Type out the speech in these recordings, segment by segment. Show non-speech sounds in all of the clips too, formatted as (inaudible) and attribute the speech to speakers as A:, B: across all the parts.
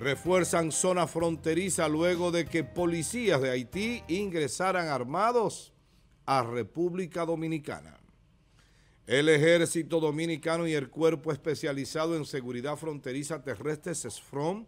A: refuerzan zona fronteriza luego de que policías de Haití ingresaran armados a República Dominicana. El Ejército Dominicano y el Cuerpo Especializado en Seguridad Fronteriza Terrestre, SESFROM,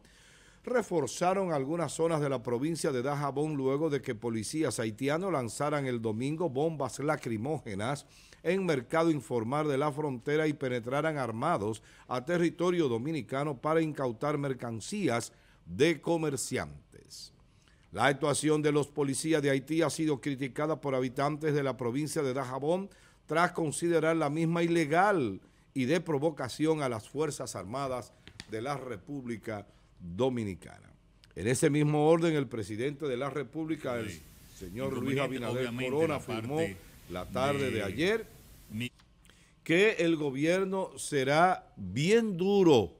A: reforzaron algunas zonas de la provincia de Dajabón luego de que policías haitianos lanzaran el domingo bombas lacrimógenas en mercado informal de la frontera y penetraran armados a territorio dominicano para incautar mercancías de comerciantes. La actuación de los policías de Haití ha sido criticada por habitantes de la provincia de Dajabón tras considerar la misma ilegal y de provocación a las Fuerzas Armadas de la República Dominicana. Dominicana. En ese mismo orden, el presidente de la República, el señor Luis Abinader Corona, afirmó la tarde de, de ayer que el gobierno será bien duro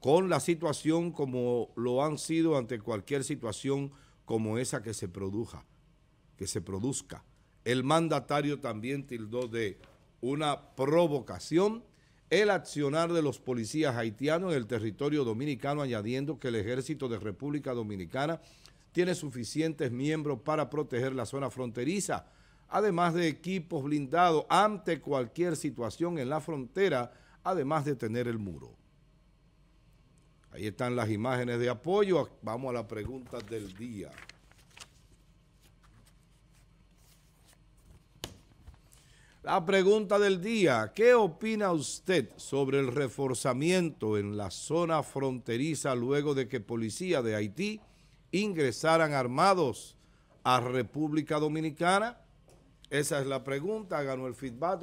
A: con la situación como lo han sido ante cualquier situación como esa que se produja, que se produzca. El mandatario también tildó de una provocación el accionar de los policías haitianos en el territorio dominicano, añadiendo que el ejército de República Dominicana tiene suficientes miembros para proteger la zona fronteriza, además de equipos blindados ante cualquier situación en la frontera, además de tener el muro. Ahí están las imágenes de apoyo. Vamos a la pregunta del día. La pregunta del día, ¿qué opina usted sobre el reforzamiento en la zona fronteriza luego de que policía de Haití ingresaran armados a República Dominicana? Esa es la pregunta, ganó el feedback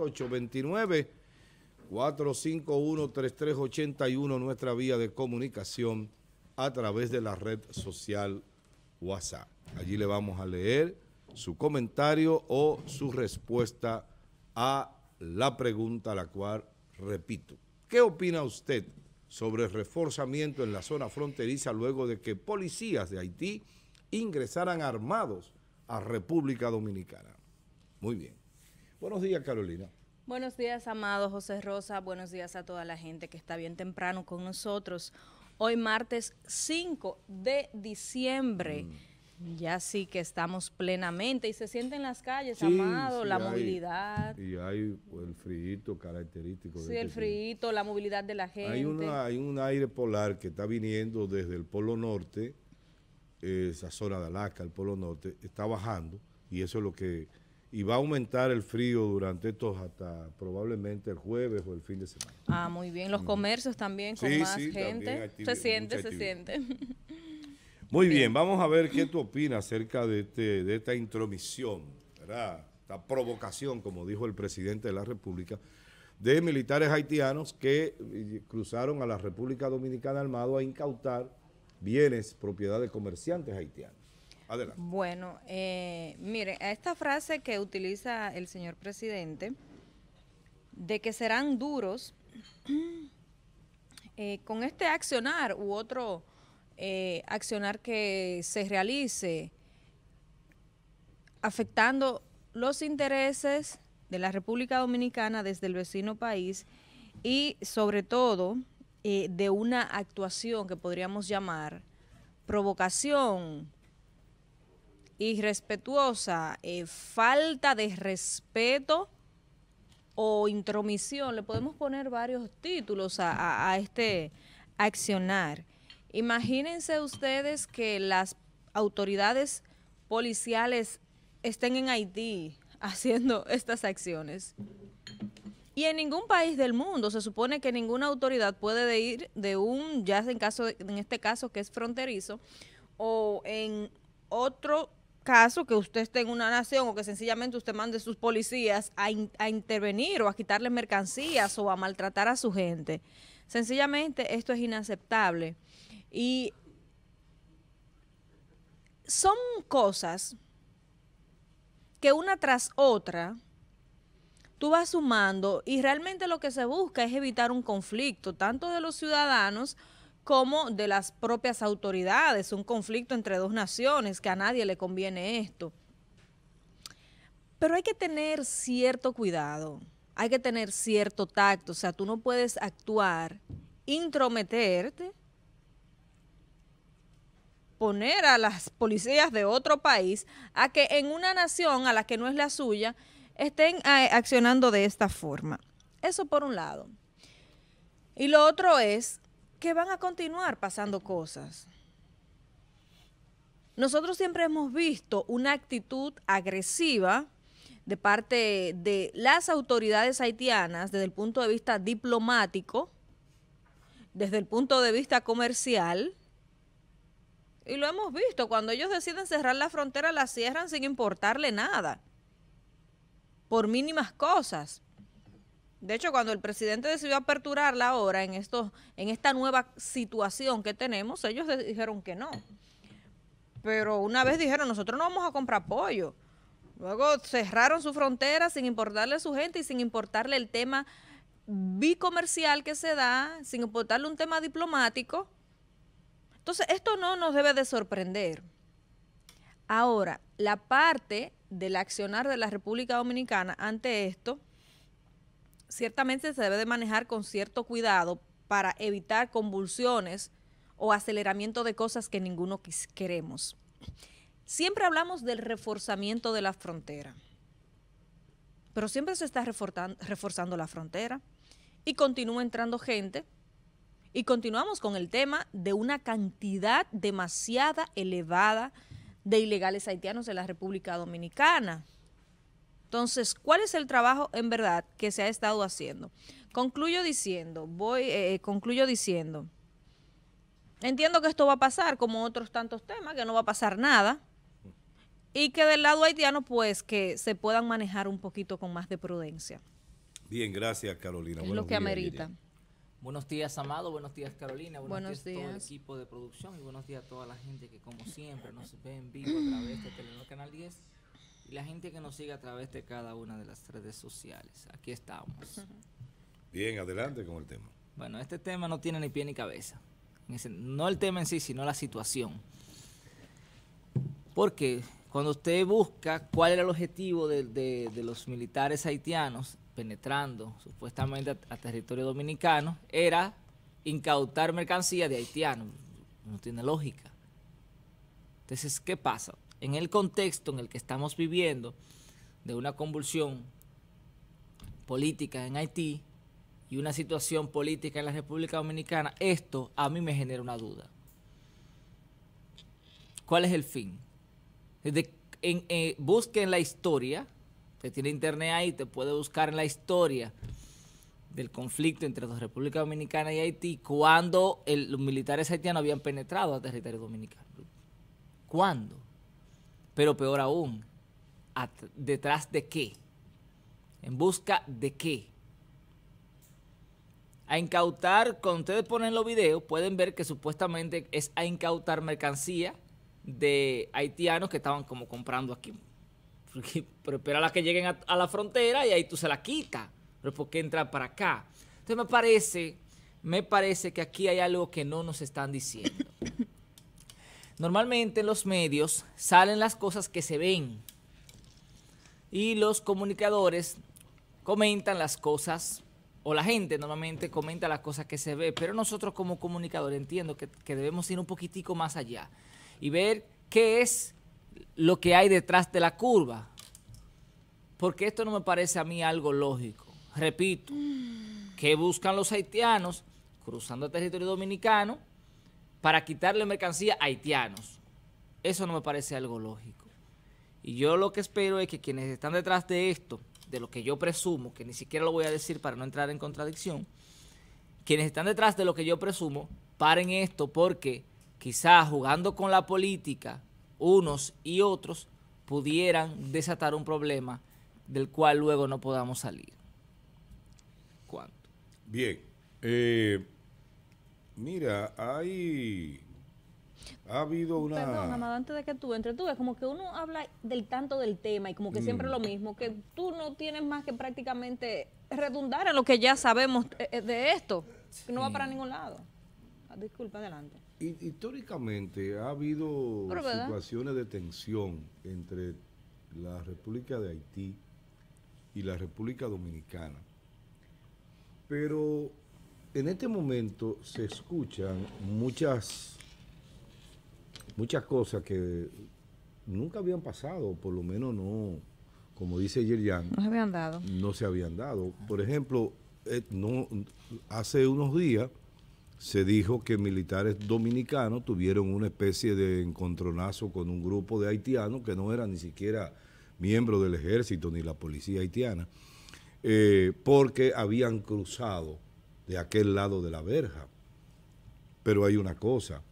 A: 829-451-3381, nuestra vía de comunicación a través de la red social WhatsApp. Allí le vamos a leer su comentario o su respuesta a la pregunta a la cual repito. ¿Qué opina usted sobre el reforzamiento en la zona fronteriza luego de que policías de Haití ingresaran armados a República Dominicana? Muy bien. Buenos días, Carolina.
B: Buenos días, amado José Rosa. Buenos días a toda la gente que está bien temprano con nosotros. Hoy martes 5 de diciembre. Mm. Ya sí que estamos plenamente y se siente en las calles, amado, la movilidad.
A: Y hay el frío característico. Sí, el este
B: frío, la movilidad de la gente.
A: Hay, un aire polar que está viniendo desde el Polo Norte, esa zona de Alaska, el Polo Norte, está bajando y eso es lo que... Y va a aumentar el frío durante estos hasta probablemente el jueves o el fin de semana.
B: Ah, muy bien. Los comercios también con más gente. se siente, se siente.
C: (laughs)
A: Muy bien, vamos a ver qué tú opinas acerca de, este, esta intromisión, esta provocación, como dijo el presidente de la República, de militares haitianos que eh, cruzaron a la República Dominicana armado a incautar bienes, propiedad de comerciantes haitianos. Adelante.
B: Bueno, eh, mire, a esta frase que utiliza el señor presidente, de que serán duros (clears throat) eh, con este accionar u otro eh, accionar que se realice afectando los intereses de la República Dominicana desde el vecino país y sobre todo eh, de una actuación que podríamos llamar provocación irrespetuosa, eh, falta de respeto o intromisión. Le podemos poner varios títulos a, a este accionar. Imagínense ustedes que las autoridades policiales estén en Haití (laughs) haciendo estas acciones. Y en ningún país del mundo se supone que ninguna autoridad puede ir de un, ya en, caso, en este caso que es fronterizo, o en otro caso que usted esté en una nación o que sencillamente usted mande sus policías a, a intervenir o a quitarle mercancías o a maltratar a su gente. Sencillamente esto es inaceptable. Y son cosas que una tras otra tú vas sumando y realmente lo que se busca es evitar un conflicto, tanto de los ciudadanos como de las propias autoridades, un conflicto entre dos naciones, que a nadie le conviene esto. Pero hay que tener cierto cuidado, hay que tener cierto tacto, o sea, tú no puedes actuar, intrometerte poner a las policías de otro país a que en una nación a la que no es la suya estén eh, accionando de esta forma. Eso por un lado. Y lo otro es que van a continuar pasando cosas. Nosotros siempre hemos visto una actitud agresiva de parte de las autoridades haitianas desde el punto de vista diplomático, desde el punto de vista comercial, y lo hemos visto, cuando ellos deciden cerrar la frontera, la cierran sin importarle nada, por mínimas cosas. De hecho, cuando el presidente decidió aperturarla ahora en, esto en esta nueva situación que tenemos, ellos dijeron que no. Pero una vez dijeron, nosotros no vamos a comprar pollo. Luego cerraron su frontera sin importarle a su gente y sin importarle el tema bicomercial que se da, sin importarle un tema diplomático entonces, esto no nos debe de sorprender. Ahora, la parte del accionar de la República Dominicana ante esto, ciertamente se debe de manejar con cierto cuidado para evitar convulsiones o aceleramiento de cosas que ninguno queremos. Siempre hablamos del reforzamiento de la frontera, pero siempre se está reforzando, la frontera y continúa entrando gente y continuamos con el tema de una cantidad demasiada elevada de ilegales haitianos en la República Dominicana. Entonces, ¿cuál es el trabajo en verdad que se ha estado haciendo? Concluyo diciendo, voy, eh, eh, concluyo diciendo, entiendo que esto va a pasar como otros tantos temas, que no va a pasar nada, y que del lado haitiano, pues, que se puedan manejar un poquito con más de prudencia.
A: Bien, gracias Carolina. Es lo que amerita.
D: Buenos días, Amado. Buenos días, Carolina. Buenos, días, todo el equipo de producción. Y buenos días a toda la gente que, como siempre, nos ve en vivo a través de Telenor Canal 10 y la gente que nos sigue a través de cada una de las redes sociales. Aquí estamos. (laughs)
A: Bien, adelante con el tema.
D: Bueno, este tema no tiene ni pie ni cabeza. No el tema en sí, sino la situación. Porque cuando usted busca cuál era el objetivo de los militares haitianos penetrando supuestamente a, territorio dominicano era incautar mercancía de haitianos. No tiene lógica. Entonces, ¿qué pasa? En el contexto en el que estamos viviendo de una convulsión política en Haití y una situación política en la República Dominicana, esto a mí me genera una duda. ¿Cuál es el fin? en, eh, busquen la historia tiene internet ahí te puede buscar en la historia del conflicto entre la República Dominicana y Haití cuando los militares haitianos habían penetrado a territorio dominicano. ¿Cuándo? Pero peor aún, ¿detrás de qué? ¿En busca de qué? A incautar, cuando ustedes ponen los videos, pueden ver que supuestamente es a incautar mercancía de haitianos que estaban como comprando aquí. (laughs) pero espera a que lleguen a, la frontera y ahí tú se la quita, Pero ¿por qué entrar para acá? Entonces me parece, me parece que aquí hay algo que no nos están diciendo. (laughs) Normalmente en los medios salen las cosas que se ven y los comunicadores comentan las cosas, o la gente normalmente comenta las cosas que se ve, pero nosotros como comunicadores entiendo que, que debemos ir un poquitico más allá y ver qué es lo que hay detrás de la curva. Porque esto no me parece a mí algo lógico. Repito, que buscan los haitianos cruzando el territorio dominicano para quitarle mercancía a haitianos. Eso no me parece algo lógico. Y yo lo que espero es que quienes están detrás de esto, de lo que yo presumo, que ni siquiera lo voy a decir para no entrar en contradicción, quienes están detrás de lo que yo presumo, paren esto porque quizás jugando con la política unos y otros pudieran desatar un problema del cual luego no podamos salir.
A: ¿Cuánto? Bien. Eh, mira, hay... Ha habido una... Perdón, Amado,
B: antes de que tú entres, tú es como que uno habla del tanto del tema y como que siempre mm. lo mismo, que tú no tienes más que prácticamente redundar en lo que ya sabemos eh, eh, de esto, que no va para mm. ningún lado. Ah, disculpa, adelante.
A: Históricamente ha habido situaciones de tensión entre la República de Haití y la República Dominicana. Pero en este momento se escuchan muchas, muchas cosas que nunca habían pasado, por lo menos no, como dice Yerian. No se habían dado. No se habían dado. Por ejemplo, eh, no, hace unos días se dijo que militares dominicanos tuvieron una especie de encontronazo con un grupo de haitianos que no eran ni siquiera miembros del ejército ni la policía haitiana, eh, porque habían cruzado de aquel lado de la verja. Pero hay una cosa,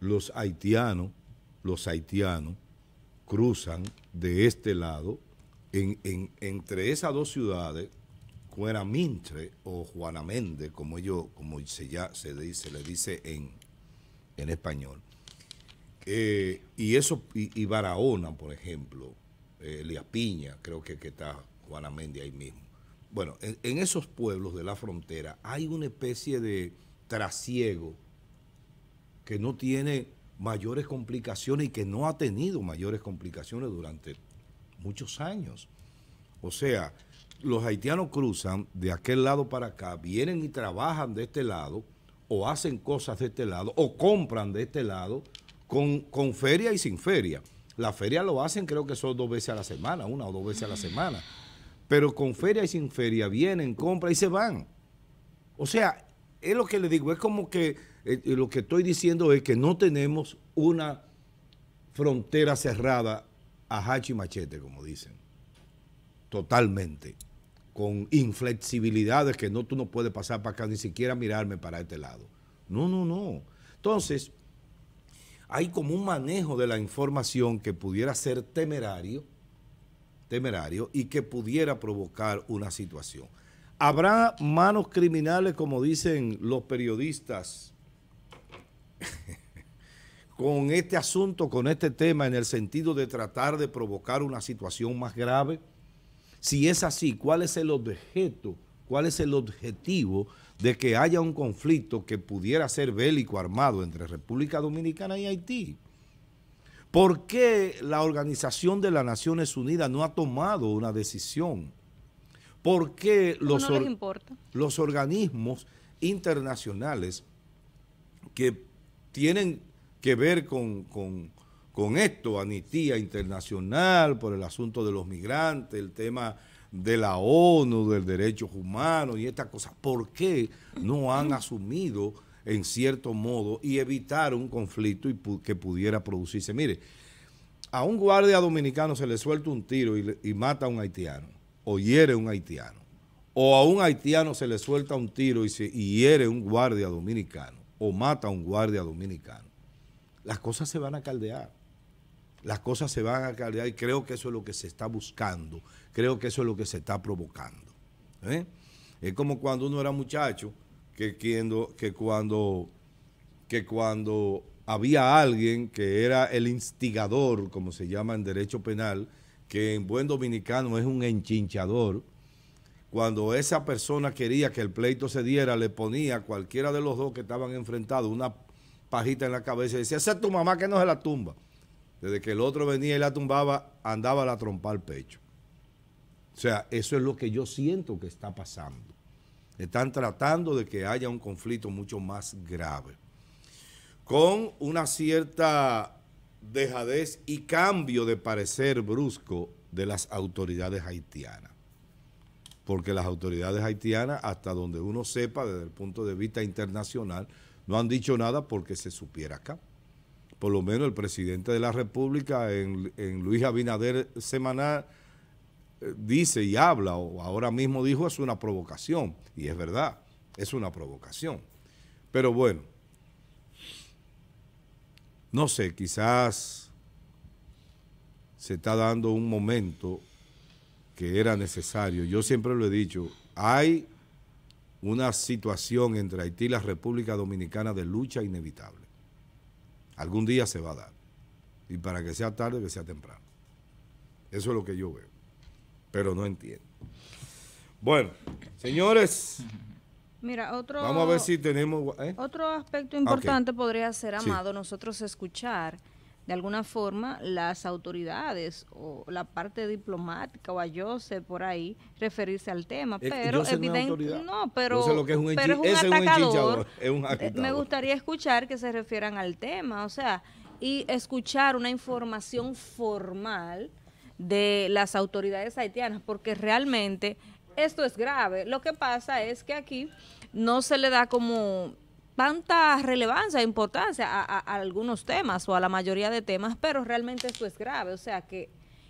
A: los haitianos, los haitianos cruzan de este lado, entre esas dos ciudades, Cuera Mintre o Juana como ellos, como se, ya, se, dice, le dice en, español. Eh, y eso, y, Barahona, por ejemplo, eh, Piña, creo que, que está Juana ahí mismo. Bueno, en esos pueblos de la frontera hay una especie de trasiego que no tiene mayores complicaciones y que no ha tenido mayores complicaciones durante muchos años. O sea, los haitianos cruzan de aquel lado para acá, vienen y trabajan de este lado, o hacen cosas de este lado, o compran de este lado, con, con feria y sin feria. La feria lo hacen creo que son dos veces a la semana, una o dos veces a la semana. Pero con feria y sin feria vienen, compran y se van. O sea, es lo que le digo, es como que eh, eh, lo que estoy diciendo es que no tenemos una frontera cerrada a hachi machete, como dicen. Totalmente con inflexibilidades que no tú no puedes pasar para acá, ni siquiera mirarme para este lado. No, no, no. Entonces, hay como un manejo de la información que pudiera ser temerario, temerario y que pudiera provocar una situación. ¿Habrá manos criminales, como dicen los periodistas, (laughs) con este asunto, con este tema, en el sentido de tratar de provocar una situación más grave? Si es así, ¿cuál es el objeto? ¿Cuál es el objetivo de que haya un conflicto que pudiera ser bélico armado entre República Dominicana y Haití? ¿Por qué la Organización de las Naciones Unidas no ha tomado una decisión? ¿Por qué los, los organismos internacionales que tienen que ver con, con esto, Amnistía Internacional, por el asunto de los migrantes, el tema de la ONU, del derecho humano y estas cosas. ¿Por qué no han asumido en cierto modo y evitar un conflicto que pudiera producirse? Mire, a un guardia dominicano se le suelta un tiro y, mata a un haitiano o hiere a un haitiano. O a un haitiano se le suelta un tiro y, se, y hiere a un guardia dominicano o mata a un guardia dominicano. Las cosas se van a caldear las cosas se van a calidad y creo que eso es lo que se está buscando, creo que eso es lo que se está provocando. ¿eh? Es como cuando uno era muchacho, que, cuando, que cuando había alguien que era el instigador, como se llama en derecho penal, que en buen dominicano es un enchinchador, cuando esa persona quería que el pleito se diera, le ponía a cualquiera de los dos que estaban enfrentados una pajita en la cabeza y decía, esa es tu mamá que no es la tumba. Desde que el otro venía y la tumbaba, andaba la trompa al pecho. O sea, eso es lo que yo siento que está pasando. Están tratando de que haya un conflicto mucho más grave. Con una cierta dejadez y cambio de parecer brusco de las autoridades haitianas. Porque las autoridades haitianas, hasta donde uno sepa desde el punto de vista internacional, no han dicho nada porque se supiera acá por lo menos el presidente de la República en, Luis Abinader Semanal eh, dice y habla, o ahora mismo dijo, es una provocación. Y es verdad, es una provocación. Pero bueno, no sé, quizás se está dando un momento que era necesario. Yo siempre lo he dicho, hay una situación entre Haití y la República Dominicana de lucha inevitable. Algún día se va a dar. Y para que sea tarde, que sea temprano. Eso es lo que yo veo. Pero no entiendo. Bueno, señores.
B: Mira, otro, Vamos a ver si
A: tenemos... ¿eh?
B: Otro aspecto importante podría ser, Amado, nosotros escuchar de alguna forma las autoridades o la parte diplomática o a sé por ahí referirse al tema. pero evidentemente no, pero, es un, pero es un atacador.
A: Eh, me
B: gustaría escuchar que se refieran al tema, o sea, y escuchar una información formal de las autoridades haitianas, porque realmente esto es grave. Lo que pasa es que aquí no se le da como tanta relevancia e importancia a, algunos temas o a la mayoría de temas, pero realmente eso es grave. O sea que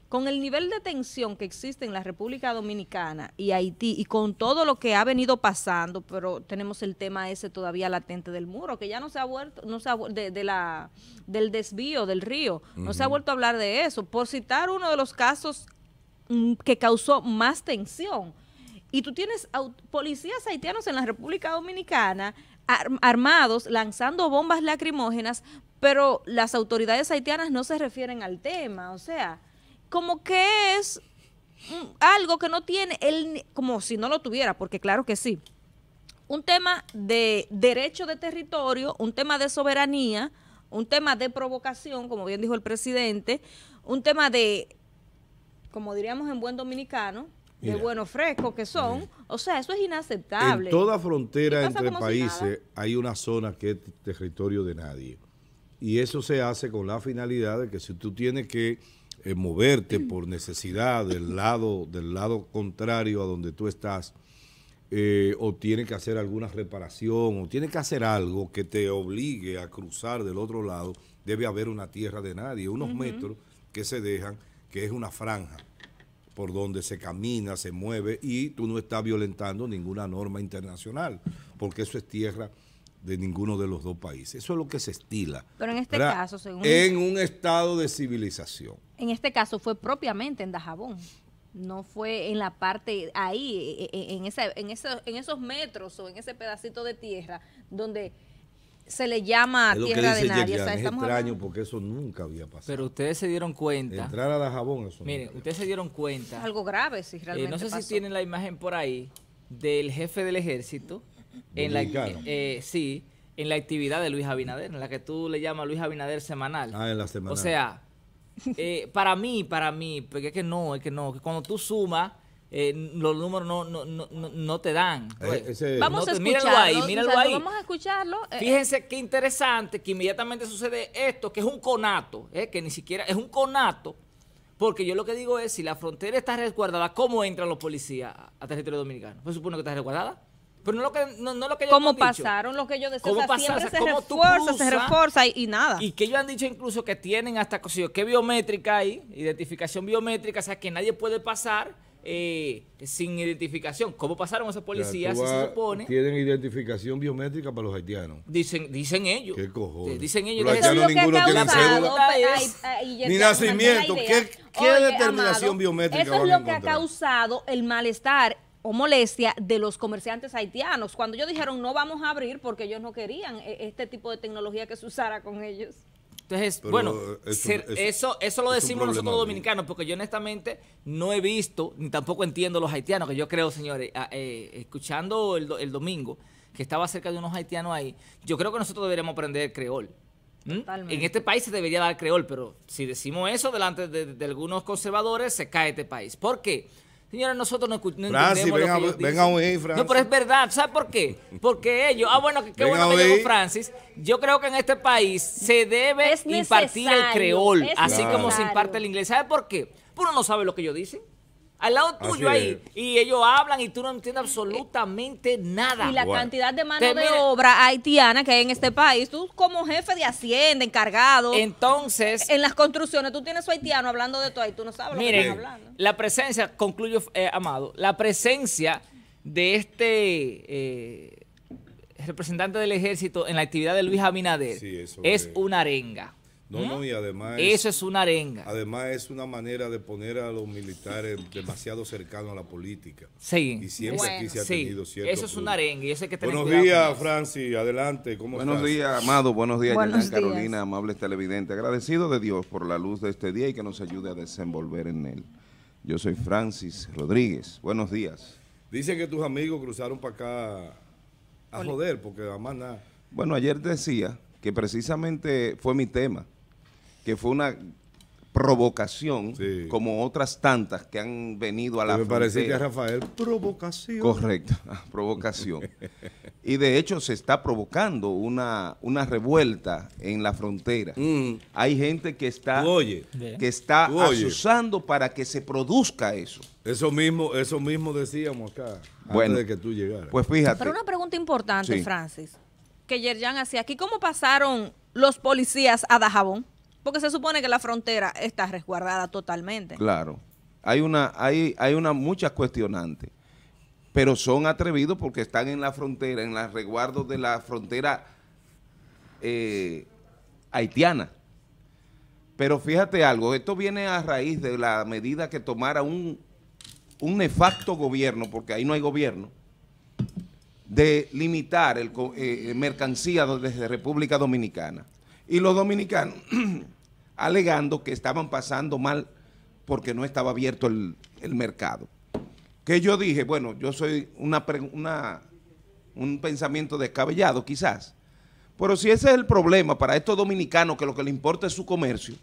B: con el nivel de tensión que existe en la República Dominicana y Haití y con todo lo que ha venido pasando, pero tenemos el tema ese todavía latente del muro, que ya no se ha vuelto, no se ha, de, la, del desvío del río, no se ha vuelto a hablar de eso. Por citar uno de los casos mm, que causó más tensión. Y tú tienes policías haitianos en la República Dominicana armados lanzando bombas lacrimógenas, pero las autoridades haitianas no se refieren al tema, o sea, como que es algo que no tiene, el, como si no lo tuviera, porque claro que sí, un tema de derecho de territorio, un tema de soberanía, un tema de provocación, como bien dijo el presidente, un tema de, como diríamos en buen dominicano, de buenos frescos que son. O sea, eso es inaceptable. En toda
A: frontera entre países hay una zona que es territorio de nadie. Y eso se hace con la finalidad de que si tú tienes que eh, moverte mm. por necesidad del lado, del lado contrario a donde tú estás, eh, o tienes que hacer alguna reparación, o tienes que hacer algo que te obligue a cruzar del otro lado, debe haber una tierra de nadie, unos metros que se dejan, que es una franja por donde se camina, se mueve y tú no estás violentando ninguna norma internacional, porque eso es tierra de ninguno de los dos países. Eso es lo que se estila.
B: Pero en este caso, En
A: un estado de civilización.
B: En este caso fue propiamente en Dajabón. No fue en la parte ahí, e, e, en, en esos metros o en ese pedacito de tierra donde se le llama tierra de nadie. es
A: extraño porque eso nunca había pasado. Pero ustedes se dieron cuenta. Entrar a la jabón, eso Miren,
D: ustedes se dieron cuenta. algo grave, si eh, realmente. no sé si tienen la imagen por ahí del jefe del ejército. En la, eh, sí, en la actividad de Luis Abinader, en la que tú le llamas Luis Abinader semanal. Ah,
A: en la semanal. O sea,
D: eh, para mí, para mí, porque es que no, es que no, que cuando tú sumas eh, los números no, no, te dan. vamos a escucharlo. Vamos
B: a escucharlo. Fíjense
D: qué interesante que inmediatamente sucede esto, que es un conato, eh, que ni siquiera es un conato, porque yo lo que digo es, si la frontera está resguardada, ¿cómo entran los policías a territorio dominicano? Pues supone que está resguardada. Pero no lo
B: que, no, lo que ¿Cómo pasaron lo que ellos se se y, nada. Y
D: que ellos han dicho incluso que tienen hasta, que biométrica hay, identificación biométrica, o sea, que nadie puede pasar eh, sin identificación. ¿Cómo pasaron esas policías? se supone.
A: Tienen identificación biométrica para los haitianos. Dicen, dicen ellos. ¿Qué cojones? Dicen ellos. haitianos ninguno tiene cédula.
B: Ni nacimiento. ¿Qué, determinación biométrica Eso es lo que ha causado el malestar o molestia de los comerciantes haitianos. Cuando ellos dijeron no vamos a abrir porque ellos no querían eh, este tipo de tecnología que se usara con ellos.
D: Entonces, bueno, eso, eso, lo decimos nosotros los dominicanos, porque yo honestamente no he visto, ni tampoco entiendo los haitianos, que yo creo, señores, eh, escuchando el, domingo, que estaba cerca de unos haitianos ahí, yo creo que nosotros deberíamos aprender creol. En este país se debería dar creol, pero si decimos eso delante de, algunos conservadores, se cae este país. ¿Por qué? Señores, nosotros no, escuchamos. Francis, venga, lo que a oír, Francis. No, pero es verdad. ¿sabe por qué? Porque ellos... Ah, bueno, qué bueno que llegó Francis. Yo creo que en este país se debe impartir el creol, así como se imparte el inglés. ¿Sabe por qué? uno no sabe lo que ellos dicen al lado tuyo ahí. Y ellos hablan y tú no entiendes absolutamente nada. Y la cantidad
B: de mano de obra haitiana que hay en este país. Tú como jefe de hacienda, encargado. Entonces. En las construcciones, tú tienes su haitiano hablando de todo ahí. Tú no sabes lo que están hablando.
D: La presencia, concluyo, eh, Amado, la presencia de este... Eh, representante del ejército en la actividad de Luis Abinader es una arenga. No, ¿Eh? no,
A: y además... Eso es,
D: una arenga.
A: Además es una manera de poner a los militares demasiado cercanos a la política. Sí. Y siempre
D: aquí se ha tenido cierto Eso es una arenga
A: Buenos días, Francis. Adelante. ¿Cómo Buenos días, Amado. Buenos días, Buenos Carolina,
C: amables televidentes. Agradecido de Dios por la luz de este día y que nos ayude a desenvolver en él. Yo soy Francis Rodríguez. Buenos días.
A: Dicen que tus amigos cruzaron para acá a joder, porque además nada.
C: Bueno, ayer decía que precisamente fue mi tema que fue una provocación, como otras tantas que han venido a la Me parece que Rafael, provocación. Correcto, (laughs) ah, provocación. y de hecho se está provocando una, revuelta en la frontera. Mm. Hay gente que está, oye, que está asusando para que se produzca eso. Eso mismo, eso mismo decíamos acá, antes de que tú llegaras. Pues fíjate.
A: Pero una
B: pregunta importante, Francis, que Yerjan hacía aquí, ¿cómo pasaron los policías a Dajabón? Porque se supone que la frontera está resguardada totalmente.
C: Claro. Hay una, hay, hay una muchas cuestionantes. Pero son atrevidos porque están en la frontera, en los resguardos de la frontera eh, haitiana. Pero fíjate algo, esto viene a raíz de la medida que tomara un, un gobierno, porque ahí no hay gobierno, de limitar el eh, mercancía desde República Dominicana y los dominicanos (clears throat) alegando que estaban pasando mal porque no estaba abierto el, mercado. Que yo dije, bueno, yo soy una, un pensamiento descabellado quizás, pero si ese es el problema para estos dominicanos que lo que les importa es su comercio,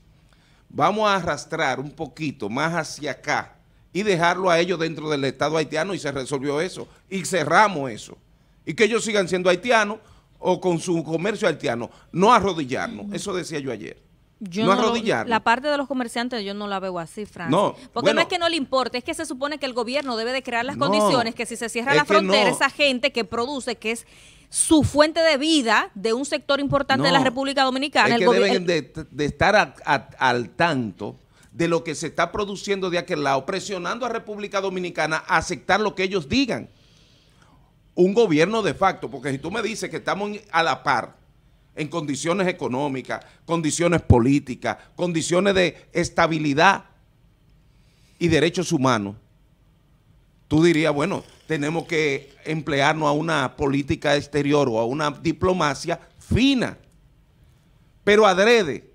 C: vamos a arrastrar un poquito más hacia acá y dejarlo a ellos dentro del Estado haitiano y se resolvió eso y cerramos eso. Y que ellos sigan siendo haitianos o con su comercio haitiano, no arrodillarnos. Eso decía yo ayer. Yo no, La
B: parte de los comerciantes yo no la veo así, Fran. No, Porque no es que no le importe, es que se supone que el gobierno debe de crear las condiciones que si se cierra la frontera, esa gente que produce, que es su fuente de vida de un sector importante de la República Dominicana. deben
C: de, estar al tanto de lo que se está produciendo de aquel lado, presionando a República Dominicana a aceptar lo que ellos digan un gobierno de facto, porque si tú me dices que estamos a la par en condiciones económicas, condiciones políticas, condiciones de estabilidad y derechos humanos, tú dirías, bueno, tenemos que emplearnos a una política exterior o a una diplomacia fina, pero adrede,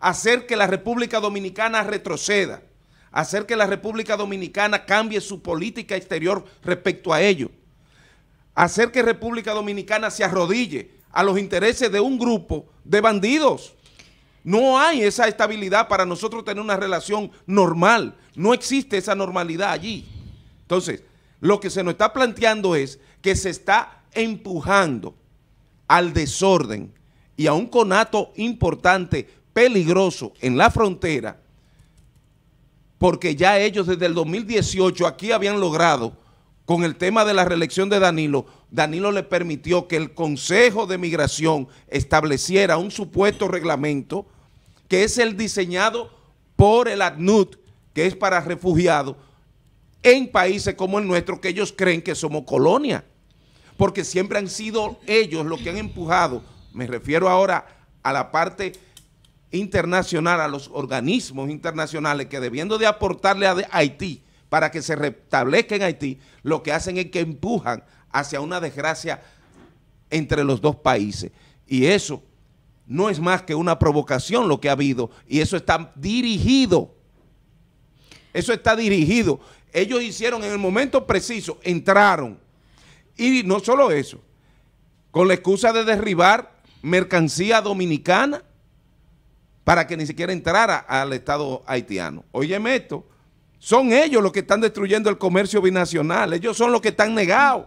C: hacer que la República Dominicana retroceda, hacer que la República Dominicana cambie su política exterior respecto a ello hacer que República Dominicana se arrodille a los intereses de un grupo de bandidos. No hay esa estabilidad para nosotros tener una relación normal. No existe esa normalidad allí. Entonces, lo que se nos está planteando es que se está empujando al desorden y a un conato importante, peligroso en la frontera, porque ya ellos desde el 2018 aquí habían logrado con el tema de la reelección de Danilo, Danilo le permitió que el Consejo de Migración estableciera un supuesto reglamento que es el diseñado por el ACNUD, que es para refugiados, en países como el nuestro, que ellos creen que somos colonia, porque siempre han sido ellos los que han empujado, me refiero ahora a la parte internacional, a los organismos internacionales que debiendo de aportarle a Haití, para que se restablezca en Haití, lo que hacen es que empujan hacia una desgracia entre los dos países. Y eso no es más que una provocación lo que ha habido. Y eso está dirigido. Eso está dirigido. Ellos hicieron en el momento preciso, entraron. Y no solo eso, con la excusa de derribar mercancía dominicana para que ni siquiera entrara al Estado haitiano. Oye, esto. Son ellos los que están destruyendo el comercio binacional. Ellos son los que están negados.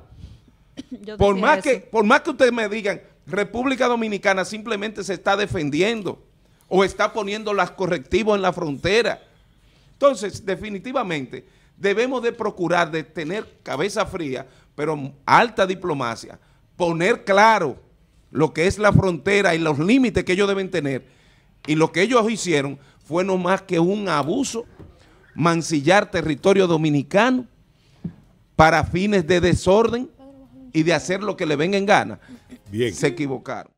C: (laughs) Por más, que, por más que ustedes me digan, República Dominicana simplemente se está defendiendo o está poniendo las correctivos en la frontera. Entonces, definitivamente, debemos de procurar de tener cabeza fría, pero alta diplomacia, poner claro lo que es la frontera y los límites que ellos deben tener. Y lo que ellos hicieron fue no más que un abuso mancillar territorio dominicano para fines de desorden y de hacer lo que le venga en gana. Bien. Se equivocaron.